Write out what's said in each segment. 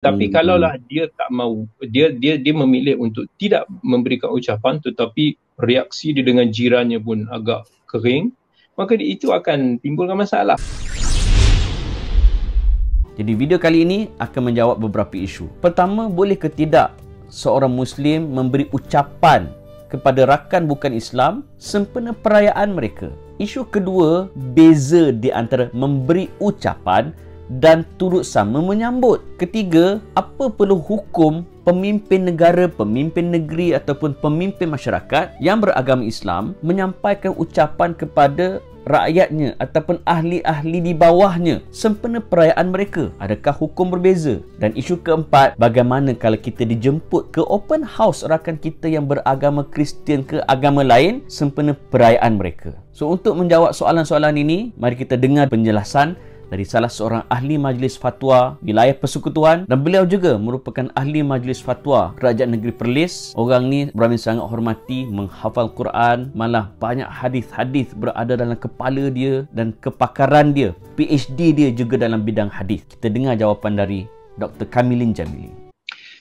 tapi hmm. kalaulah hmm. dia tak mau dia dia dia memilih untuk tidak memberikan ucapan tetapi reaksi dia dengan jirannya pun agak kering maka itu akan timbulkan masalah jadi video kali ini akan menjawab beberapa isu pertama boleh ke tidak seorang muslim memberi ucapan kepada rakan bukan Islam sempena perayaan mereka isu kedua beza di antara memberi ucapan dan turut sama menyambut. Ketiga, apa perlu hukum pemimpin negara, pemimpin negeri ataupun pemimpin masyarakat yang beragama Islam menyampaikan ucapan kepada rakyatnya ataupun ahli-ahli di bawahnya sempena perayaan mereka adakah hukum berbeza dan isu keempat bagaimana kalau kita dijemput ke open house rakan kita yang beragama Kristian ke agama lain sempena perayaan mereka so untuk menjawab soalan-soalan ini mari kita dengar penjelasan dari salah seorang ahli majlis fatwa wilayah persekutuan dan beliau juga merupakan ahli majlis fatwa kerajaan negeri Perlis. Orang ni Brahmin sangat hormati menghafal Quran malah banyak hadis-hadis berada dalam kepala dia dan kepakaran dia. PhD dia juga dalam bidang hadis. Kita dengar jawapan dari Dr. Kamilin Jamili.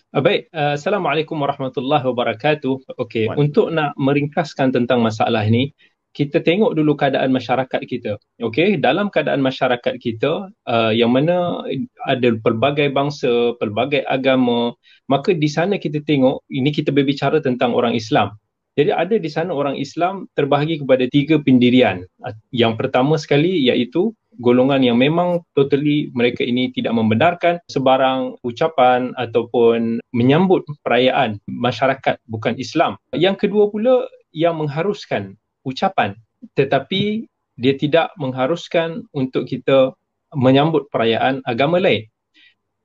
Ah, baik, ah, Assalamualaikum warahmatullahi wabarakatuh. Okey, untuk nak meringkaskan tentang masalah ini, kita tengok dulu keadaan masyarakat kita. Okey, dalam keadaan masyarakat kita uh, yang mana ada pelbagai bangsa, pelbagai agama, maka di sana kita tengok ini kita berbicara tentang orang Islam. Jadi ada di sana orang Islam terbahagi kepada tiga pendirian. Yang pertama sekali iaitu golongan yang memang totally mereka ini tidak membenarkan sebarang ucapan ataupun menyambut perayaan masyarakat bukan Islam. Yang kedua pula yang mengharuskan ucapan tetapi dia tidak mengharuskan untuk kita menyambut perayaan agama lain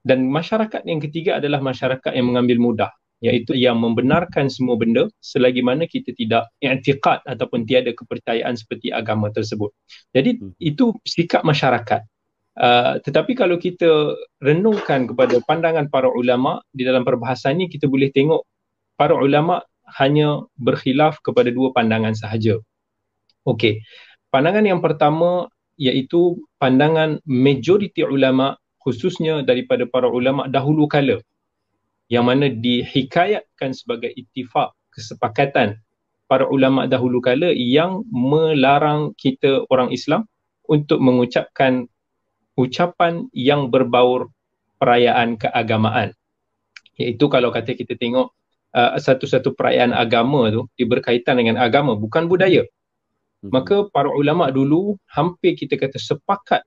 dan masyarakat yang ketiga adalah masyarakat yang mengambil mudah iaitu yang membenarkan semua benda selagi mana kita tidak i'tiqad ataupun tiada kepercayaan seperti agama tersebut. Jadi hmm. itu sikap masyarakat. Uh, tetapi kalau kita renungkan kepada pandangan para ulama di dalam perbahasan ini kita boleh tengok para ulama hanya berkhilaf kepada dua pandangan sahaja. Okey. Pandangan yang pertama iaitu pandangan majoriti ulama khususnya daripada para ulama dahulu kala yang mana dihikayatkan sebagai ittifaq kesepakatan para ulama dahulu kala yang melarang kita orang Islam untuk mengucapkan ucapan yang berbaur perayaan keagamaan iaitu kalau kata kita tengok Uh, satu-satu perayaan agama tu dia berkaitan dengan agama bukan budaya mhm. maka para ulama dulu hampir kita kata sepakat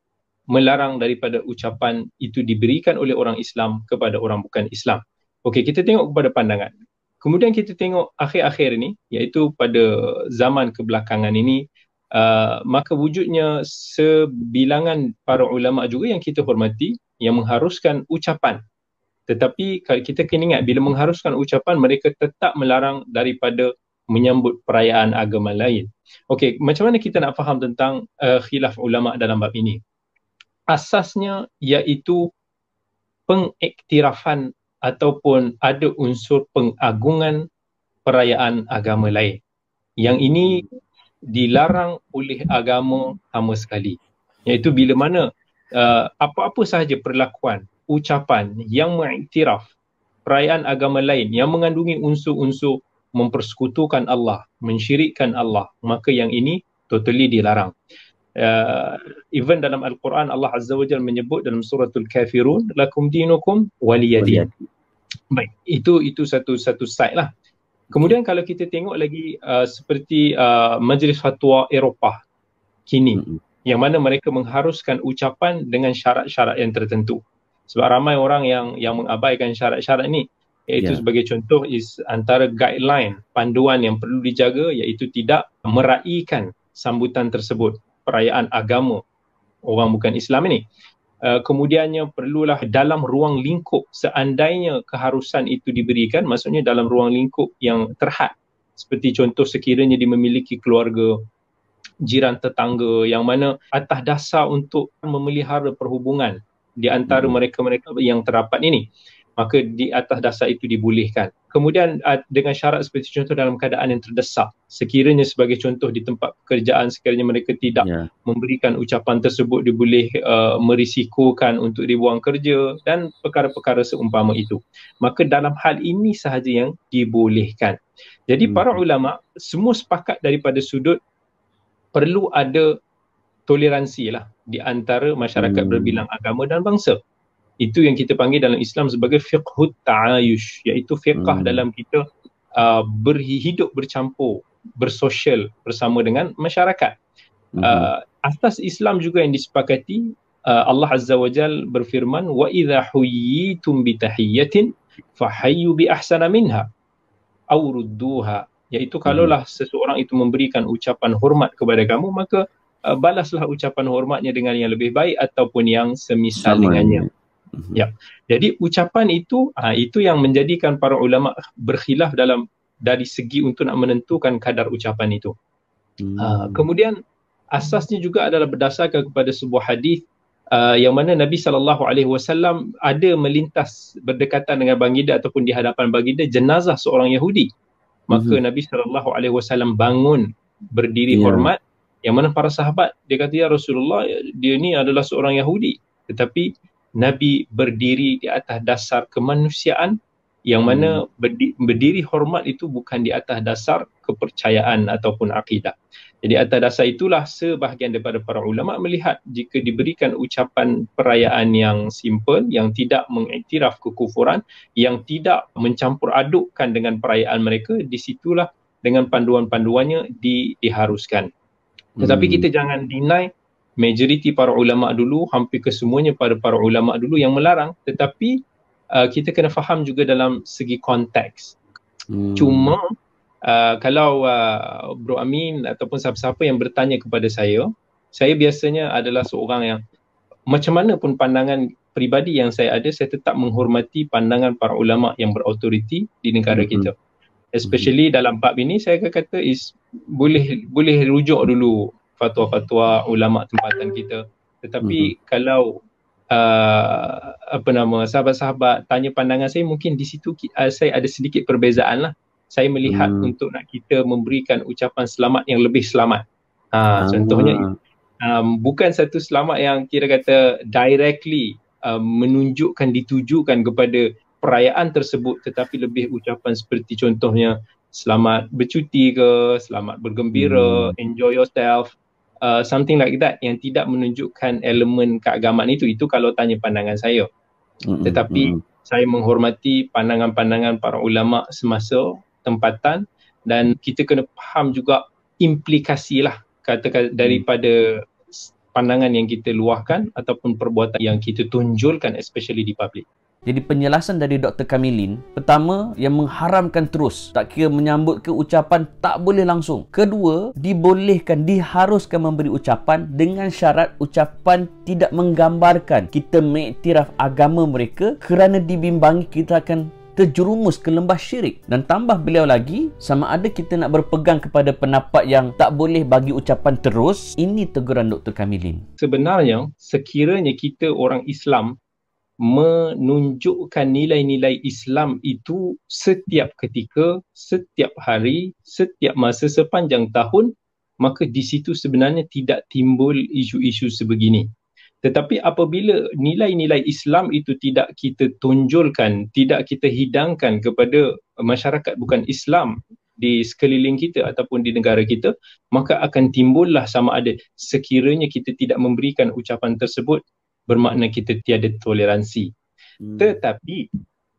melarang daripada ucapan itu diberikan oleh orang Islam kepada orang bukan Islam okey kita tengok kepada pandangan kemudian kita tengok akhir-akhir ini iaitu pada zaman kebelakangan ini uh, maka wujudnya sebilangan para ulama juga yang kita hormati yang mengharuskan ucapan tetapi kita kena ingat bila mengharuskan ucapan mereka tetap melarang daripada menyambut perayaan agama lain. Okey, macam mana kita nak faham tentang uh, khilaf ulama dalam bab ini? Asasnya iaitu pengiktirafan ataupun ada unsur pengagungan perayaan agama lain. Yang ini dilarang oleh agama sama sekali. Iaitu bila mana uh, apa-apa sahaja perlakuan ucapan yang mengiktiraf perayaan agama lain yang mengandungi unsur-unsur mempersekutukan Allah, mensyirikkan Allah, maka yang ini totally dilarang. Uh, even dalam Al-Quran Allah Azza wa Jal menyebut dalam surah Al-Kafirun lakum dinukum waliyadin. Baik, itu itu satu satu side lah. Kemudian kalau kita tengok lagi uh, seperti uh, majlis fatwa Eropah kini mm-hmm. yang mana mereka mengharuskan ucapan dengan syarat-syarat yang tertentu sebab ramai orang yang yang mengabaikan syarat-syarat ini iaitu yeah. sebagai contoh is antara guideline panduan yang perlu dijaga iaitu tidak meraihkan sambutan tersebut perayaan agama orang bukan Islam ini uh, kemudiannya perlulah dalam ruang lingkup seandainya keharusan itu diberikan maksudnya dalam ruang lingkup yang terhad seperti contoh sekiranya dia memiliki keluarga jiran tetangga yang mana atas dasar untuk memelihara perhubungan di antara hmm. mereka-mereka yang terdapat ini. Maka di atas dasar itu dibolehkan. Kemudian dengan syarat seperti contoh dalam keadaan yang terdesak, sekiranya sebagai contoh di tempat pekerjaan, sekiranya mereka tidak yeah. memberikan ucapan tersebut, diboleh uh, merisikokan untuk dibuang kerja dan perkara-perkara seumpama itu. Maka dalam hal ini sahaja yang dibolehkan. Jadi hmm. para ulama semua sepakat daripada sudut perlu ada toleransi lah di antara masyarakat hmm. berbilang agama dan bangsa. Itu yang kita panggil dalam Islam sebagai fiqhut ta'ayush iaitu fiqah hmm. dalam kita uh, berhidup bercampur, bersosial bersama dengan masyarakat. Hmm. Uh, atas Islam juga yang disepakati uh, Allah Azza wa Jal berfirman wa idza huyyitum bi tahiyyatin fahayyu bi ahsana minha aw rudduha iaitu kalaulah hmm. seseorang itu memberikan ucapan hormat kepada kamu maka uh, balaslah ucapan hormatnya dengan yang lebih baik ataupun yang semisal Sama dengannya. Ini. Mhm. Ya. Jadi ucapan itu uh, itu yang menjadikan para ulama berkhilaf dalam dari segi untuk nak menentukan kadar ucapan itu. Hmm. Uh, kemudian asasnya juga adalah berdasarkan kepada sebuah hadis Uh, yang mana Nabi saw ada melintas berdekatan dengan bangida ataupun di hadapan bangida jenazah seorang Yahudi maka hmm Nabi saw bangun berdiri yeah. hormat yang mana para sahabat dia kata ya Rasulullah dia ni adalah seorang Yahudi tetapi Nabi berdiri di atas dasar kemanusiaan yang mana hmm. berdiri hormat itu bukan di atas dasar kepercayaan ataupun akidah. Jadi atas dasar itulah sebahagian daripada para ulama melihat jika diberikan ucapan perayaan yang simple yang tidak mengiktiraf kekufuran yang tidak mencampur adukkan dengan perayaan mereka di situlah dengan panduan-panduannya di, diharuskan. Tetapi hmm. kita jangan deny majoriti para ulama dulu, hampir kesemuanya pada para ulama dulu yang melarang. Tetapi uh, kita kena faham juga dalam segi konteks. Hmm. Cuma uh, kalau uh, Bro Amin ataupun siapa-siapa yang bertanya kepada saya, saya biasanya adalah seorang yang macam mana pun pandangan peribadi yang saya ada, saya tetap menghormati pandangan para ulama yang berautoriti di negara hmm. kita especially hmm dalam bab ini saya akan kata is boleh boleh rujuk dulu fatwa-fatwa ulama tempatan kita tetapi hmm kalau uh, apa nama sahabat-sahabat tanya pandangan saya mungkin di situ uh, saya ada sedikit perbezaan lah saya melihat mm. untuk nak kita memberikan ucapan selamat yang lebih selamat uh, ah. contohnya um, bukan satu selamat yang kira kata directly uh, menunjukkan ditujukan kepada perayaan tersebut tetapi lebih ucapan seperti contohnya selamat bercuti ke, selamat bergembira, hmm. enjoy yourself, uh, something like that yang tidak menunjukkan elemen keagamaan itu. Itu kalau tanya pandangan saya. Hmm. Tetapi hmm. saya menghormati pandangan-pandangan para ulama semasa tempatan dan kita kena faham juga implikasi lah katakan hmm. daripada pandangan yang kita luahkan ataupun perbuatan yang kita tunjulkan especially di publik. Jadi penjelasan dari Dr. Kamilin, pertama, yang mengharamkan terus tak kira menyambut ke ucapan tak boleh langsung. Kedua, dibolehkan, diharuskan memberi ucapan dengan syarat ucapan tidak menggambarkan kita mengiktiraf agama mereka kerana dibimbangi kita akan terjerumus ke lembah syirik dan tambah beliau lagi sama ada kita nak berpegang kepada pendapat yang tak boleh bagi ucapan terus ini teguran Dr. Kamilin sebenarnya sekiranya kita orang Islam menunjukkan nilai-nilai Islam itu setiap ketika, setiap hari, setiap masa sepanjang tahun, maka di situ sebenarnya tidak timbul isu-isu sebegini. Tetapi apabila nilai-nilai Islam itu tidak kita tonjolkan, tidak kita hidangkan kepada masyarakat bukan Islam di sekeliling kita ataupun di negara kita, maka akan timbullah sama ada sekiranya kita tidak memberikan ucapan tersebut bermakna kita tiada toleransi. Hmm. Tetapi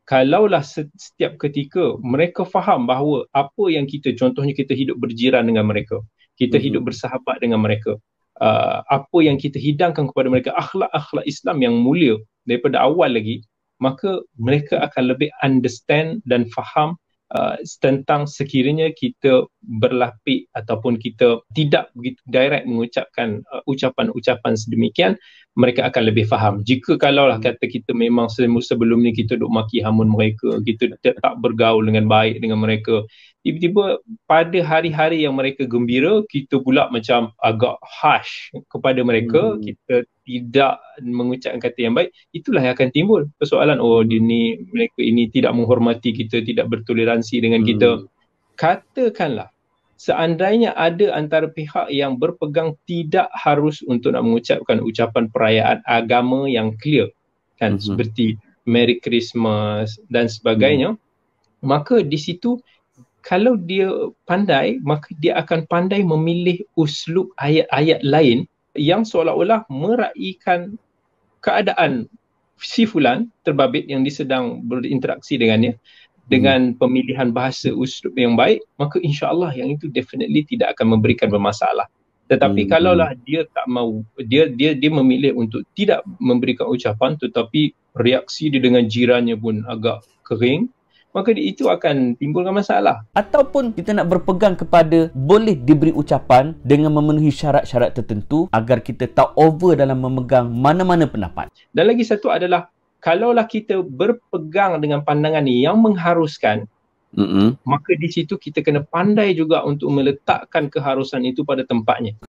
kalaulah setiap ketika mereka faham bahawa apa yang kita contohnya kita hidup berjiran dengan mereka, kita hmm. hidup bersahabat dengan mereka, uh, apa yang kita hidangkan kepada mereka akhlak-akhlak Islam yang mulia daripada awal lagi, maka mereka akan lebih understand dan faham uh, tentang sekiranya kita berlapik ataupun kita tidak begitu direct mengucapkan uh, ucapan-ucapan sedemikian mereka akan lebih faham. Jika kalaulah hmm. kata kita memang sebelum ni kita duk maki hamun mereka, kita tak bergaul dengan baik dengan mereka, tiba-tiba pada hari-hari yang mereka gembira, kita pula macam agak harsh kepada mereka, hmm. kita tidak mengucapkan kata yang baik itulah yang akan timbul persoalan oh dia ni mereka ini tidak menghormati kita tidak bertoleransi dengan hmm. kita katakanlah seandainya ada antara pihak yang berpegang tidak harus untuk nak mengucapkan ucapan perayaan agama yang clear kan hmm. seperti merry christmas dan sebagainya hmm. maka di situ kalau dia pandai maka dia akan pandai memilih uslub ayat-ayat lain yang seolah-olah meraihkan keadaan si fulan terbabit yang dia sedang berinteraksi dengannya dengan hmm. pemilihan bahasa uslub yang baik maka insyaallah yang itu definitely tidak akan memberikan bermasalah tetapi hmm. kalaulah dia tak mau dia dia dia memilih untuk tidak memberikan ucapan tetapi reaksi dia dengan jirannya pun agak kering hmm maka itu akan timbulkan masalah ataupun kita nak berpegang kepada boleh diberi ucapan dengan memenuhi syarat-syarat tertentu agar kita tak over dalam memegang mana-mana pendapat dan lagi satu adalah kalaulah kita berpegang dengan pandangan yang mengharuskan Mm-hmm. Maka di situ kita kena pandai juga untuk meletakkan keharusan itu pada tempatnya.